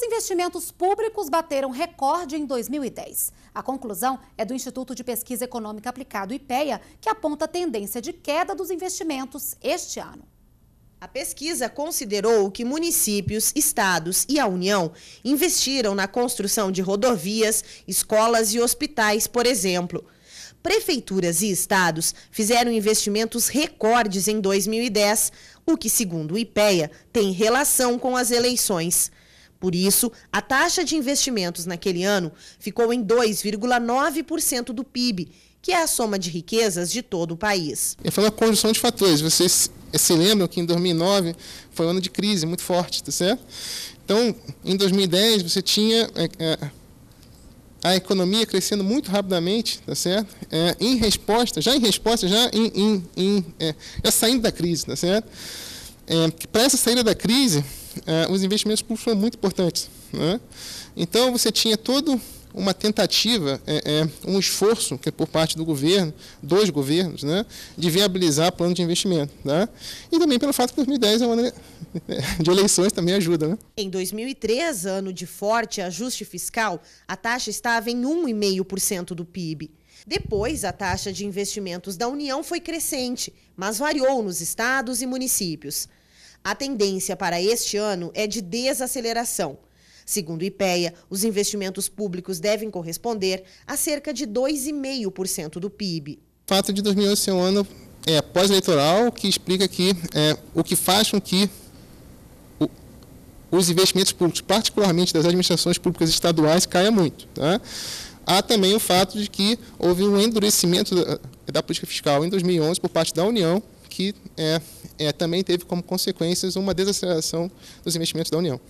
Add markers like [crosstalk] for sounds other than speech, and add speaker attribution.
Speaker 1: Os investimentos públicos bateram recorde em 2010. A conclusão é do Instituto de Pesquisa Econômica Aplicado, IPEA, que aponta a tendência de queda dos investimentos este ano. A pesquisa considerou que municípios, estados e a União investiram na construção de rodovias, escolas e hospitais, por exemplo. Prefeituras e estados fizeram investimentos recordes em 2010, o que, segundo o IPEA, tem relação com as eleições. Por isso, a taxa de investimentos naquele ano ficou em 2,9% do PIB, que é a soma de riquezas de todo o país.
Speaker 2: Eu falo a conjunção de fatores. Vocês se lembram que em 2009 foi um ano de crise muito forte, tá certo? Então, em 2010 você tinha é, é, a economia crescendo muito rapidamente, tá certo? É, em resposta, já em resposta, já em, em, em é, já saindo da crise, tá certo? É, Para essa saída da crise, é, os investimentos públicos foram muito importantes. Né? Então, você tinha todo uma tentativa, é, é, um esforço que é por parte do governo, dois governos, né, de viabilizar plano de investimento. Né? E também pelo fato que 2010 é um né, ano [laughs] de eleições também ajuda. Né?
Speaker 1: Em 2003, ano de forte ajuste fiscal, a taxa estava em 1,5% do PIB. Depois, a taxa de investimentos da União foi crescente, mas variou nos estados e municípios. A tendência para este ano é de desaceleração. Segundo o IPEA, os investimentos públicos devem corresponder a cerca de 2,5% do PIB.
Speaker 2: O fato de 2011 ser um ano é, pós-eleitoral que explica que é, o que faz com que o, os investimentos públicos, particularmente das administrações públicas estaduais, caia muito. Tá? Há também o fato de que houve um endurecimento da, da política fiscal em 2011 por parte da União que é, é, também teve como consequências uma desaceleração dos investimentos da União.